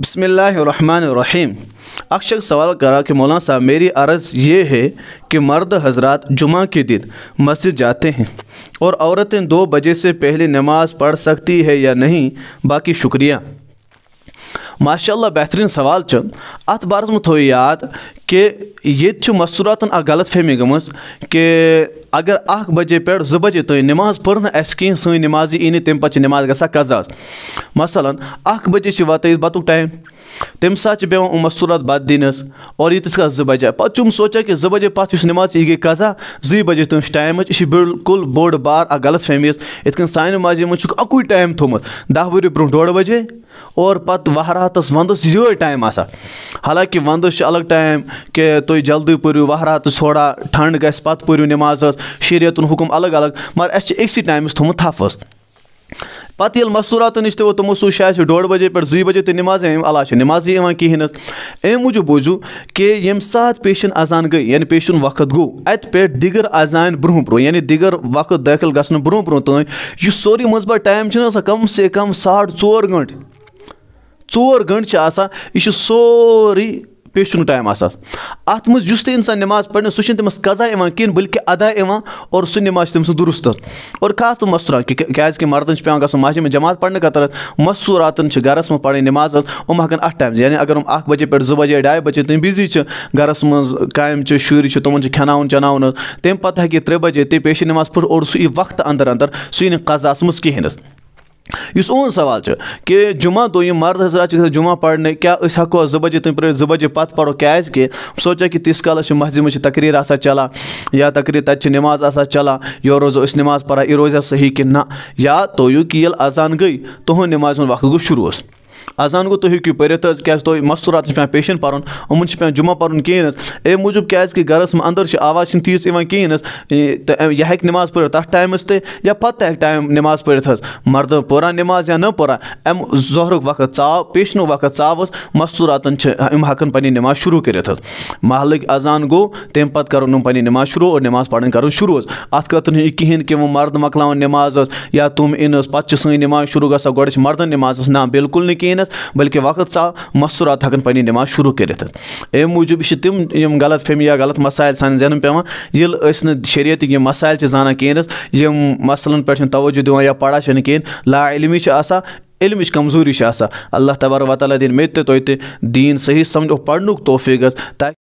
बसमीम अक्सर सवाल करा कि मौलाना साहब मेरी अर्ज़ ये है कि मर्द हजरात जुमा के दिन मस्जिद जाते हैं और औरतें दो बजे से पहले नमाज पढ़ सकती है या नहीं बाकी शुक्रिया माशाल्लाह बेहतरीन सवाल चंद अत बारे में थो याद कि तो ये मसूरात गलत फहमी गम कि अगर अख बजे पे जो बजे तय नमाज पढ़ अस सी नमाज यी नी तमें पे नमाज ग कजा मसला अख बजे वात बत टाइम तम सात पे सूरत बत दिन और ये का जो बजे पे सोचा कि जो बजे पे नमाज यह गई कजा जी बजे तुम तो टाइम यह बिल्कुल बोड़ बार अ गलत फहमी इत सान माजी मे अकु टाइम थोमुत दह वरी ब्रो डोड़ बजे और पत् वहरात वंदस ये टाइम आसा हालांकि वंदस अलग टाइम कि तु जल्दी पू वहरा तो थोड़ा ठंड ग पत् पू नमाज शे हुकुम अलग अलग मगर अस अक्सि टाइमस थोमुत थफस पत् ये मसूरात नश तो तमो सू शायद डोड बजे पे जी बजे तो नमाज अम अला नमाज यहां अमे मूजूब बूझू कि ये सात पेशन अजान गई यानी पेशन वक्त गो अत पे दिगर अजान ब्रोह ब्रो यानी दिगर वक्त दाखिल गो ब्रो ब्रो तुम यह सो मजबा टाइम कम से कम साढ़ चोर गंट चोर गंट यह सोरी پیٚیہِ چھُنہٕ ٹایم آسان اَتھ منٛز یُس تہِ اِنسان نٮ۪ماز پَرِ سُہ چھِنہٕ تٔمِس قزا یِوان کِہیٖنۍ بٔلکہِ ادا یِوان اور سُہ نٮ۪ماز چھِ تٔمۍ سٕنٛز دُرُست اور خاص تو مستوٗرات کیٛازِکہِ مردَن چھِ پٮ۪وان گژھُن ماجہِ منٛز جماعت پَرنہٕ خٲطرٕ مستوٗراتَن چھِ گَرَس منٛز پَرٕنۍ نٮ۪ماز حظ یِم ہٮ۪کَن اَتھ ٹایمَس یعنی اگر یِم اَکھ بَجے پٮ۪ٹھ زٕ بَجے ڈاے بَجے تام بِزی چھِ گَرَس منٛز کامہِ چھِ شُرۍ چھِ تِمَن چھِ کھٮ۪اناوُن چٮ۪ناوُن حظ تَمہِ پَتہٕ ہیٚکہِ یہِ ترٛےٚ بَجے تہِ پیٚیہِ چھِ نٮ۪ماز پٔر اور سُہ یی وقتہٕ اَنٛدر اَنٛدر سُہ یی نہٕ قزاہَس منٛز کِہیٖنۍ حظ इस ओन सवाल कि जुमा दो ये मर्द हजरा जुमा पढ़ने क्या अस हको जो बजे तुम पे जो बजे पत् पढ़ो क्या सोचा कि तिस कालस मस्जिद में तकरीर आ चला या तकरीर तत नमाज आ चला यो रोजो नमाज पढ़ा यह रोजा सही कि ना या यू कि अजान गई तुह नमाज वक्त गो शुरू اذان گو تُہۍ ہیٚکِو پٔرِتھ حظ کیٛازِ تۄہہِ مستوٗرات چھِ پٮ۪وان پیشَن پَرُن یِمَن چھِ پٮ۪وان جُمعہ پَرُن کِہیٖنۍ حظ اَمہِ موٗجوٗب کیٛازِکہِ گَرَس منٛز اَنٛدر چھِ آواز چھِنہٕ تیٖژ یِوان کِہیٖنۍ حظ یہِ ہیٚکہِ نٮ۪ماز پٔرِتھ تَتھ ٹایمَس تہِ یا پَتہٕ تہِ ہیٚکہِ ٹایم نٮ۪ماز پٔرِتھ حظ مَردٕ پٔران نٮ۪ماز یا نہ پٔران اَمہِ ظہرُک وقت ژاو پیشنُک وقت ژاو حظ مستوٗراتَن چھِ یِم ہٮ۪کَن پَنٕنۍ نٮ۪ماز شروٗع کٔرِتھ حظ محلٕکۍ اذان گوٚو تَمہِ پَتہٕ کَرَن یِم پَنٕنۍ نٮ۪ماز شروٗع اور نٮ۪ماز پَرٕنۍ کَرُن شروٗع حظ اَتھ خٲطرٕ نہٕ یہِ کِہیٖنۍ کہِ وۄنۍ مَرد مۄکلاوَن نٮ۪ماز حظ یا تِم یِن حظ پَتہٕ چھِ سٲنۍ نٮ۪ماز شروٗع گژھان گۄڈٕ چھِ مَردَن نٮ۪ماز حظ نہ بِلکُل نہٕ کِہیٖنۍ کِہیٖنۍ حظ بلکہِ وقت ژاو مستوٗرات ہٮ۪کان پنٕنۍ نٮ۪ماز شروٗع کٔرِتھ اَمہِ موٗجوٗب یہِ چھِ تِم یِم غلط فہمی یا غلط مسایل سانہِ زینُن پیٚوان ییٚلہِ أسۍ نہٕ شریعتٕکۍ یِم مسایل چھِ زانان کِہیٖنۍ حظ یِم مسلَن پٮ۪ٹھ چھِنہٕ توجوٗ دِوان یا پَران چھِنہٕ کِہیٖنۍ لا علمی چھِ آسان علمٕچ کمزوٗری چھِ آسان اللہ تبارک وتعالیٰ دِنۍ مےٚ تہِ تۄہہِ تہِ دیٖن صحیح سمجھو پَرنُک توفیٖق حظ تاکہِ